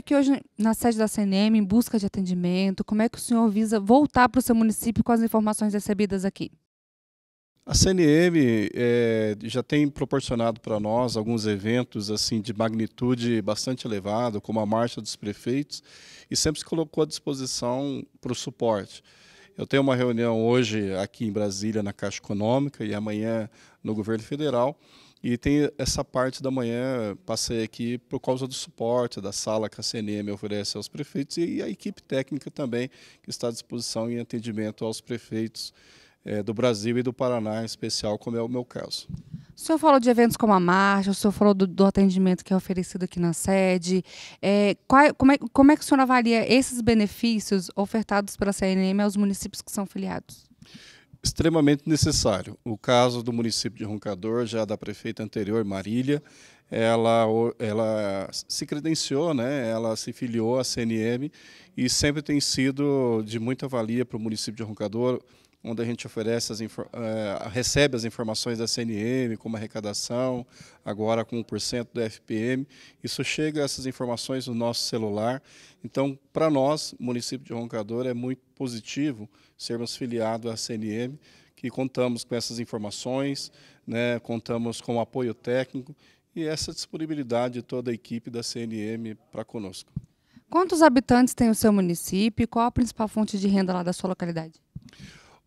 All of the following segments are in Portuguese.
aqui hoje na sede da CNM em busca de atendimento. Como é que o senhor visa voltar para o seu município com as informações recebidas aqui? A CNM é, já tem proporcionado para nós alguns eventos assim de magnitude bastante elevada, como a Marcha dos Prefeitos, e sempre se colocou à disposição para o suporte. Eu tenho uma reunião hoje aqui em Brasília, na Caixa Econômica, e amanhã no Governo Federal, e tem essa parte da manhã, passei aqui por causa do suporte da sala que a CNM oferece aos prefeitos e a equipe técnica também, que está à disposição em atendimento aos prefeitos é, do Brasil e do Paraná, em especial, como é o meu caso. O senhor falou de eventos como a marcha, o senhor falou do, do atendimento que é oferecido aqui na sede. É, qual, como, é, como é que o senhor avalia esses benefícios ofertados pela CNM aos municípios que são filiados? extremamente necessário. O caso do município de Roncador, já da prefeita anterior, Marília, ela, ela se credenciou, né? ela se filiou à CNM e sempre tem sido de muita valia para o município de Roncador onde a gente oferece as eh, recebe as informações da CNM, como arrecadação, agora com 1% do FPM. Isso chega, essas informações, no nosso celular. Então, para nós, município de Roncador, é muito positivo sermos filiados à CNM, que contamos com essas informações, né, contamos com o apoio técnico e essa disponibilidade de toda a equipe da CNM para conosco. Quantos habitantes tem o seu município e qual a principal fonte de renda lá da sua localidade?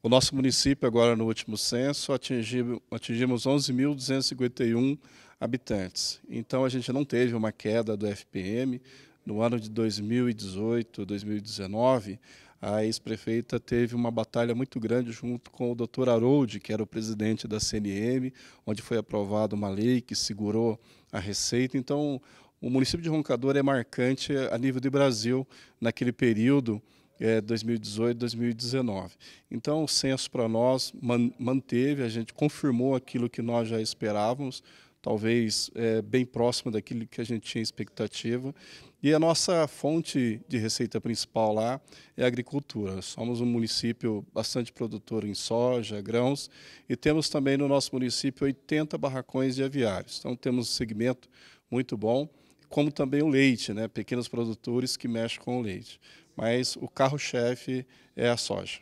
O nosso município, agora no último censo, atingiu, atingimos 11.251 habitantes. Então, a gente não teve uma queda do FPM. No ano de 2018, 2019, a ex-prefeita teve uma batalha muito grande junto com o Dr. Harold, que era o presidente da CNM, onde foi aprovada uma lei que segurou a receita. Então, o município de Roncador é marcante a nível de Brasil naquele período 2018, é, 2019. Então, o censo para nós manteve, a gente confirmou aquilo que nós já esperávamos, talvez é, bem próximo daquilo que a gente tinha expectativa. E a nossa fonte de receita principal lá é a agricultura. Somos um município bastante produtor em soja, grãos, e temos também no nosso município 80 barracões de aviários. Então temos um segmento muito bom como também o leite, né? pequenos produtores que mexem com o leite. Mas o carro-chefe é a soja.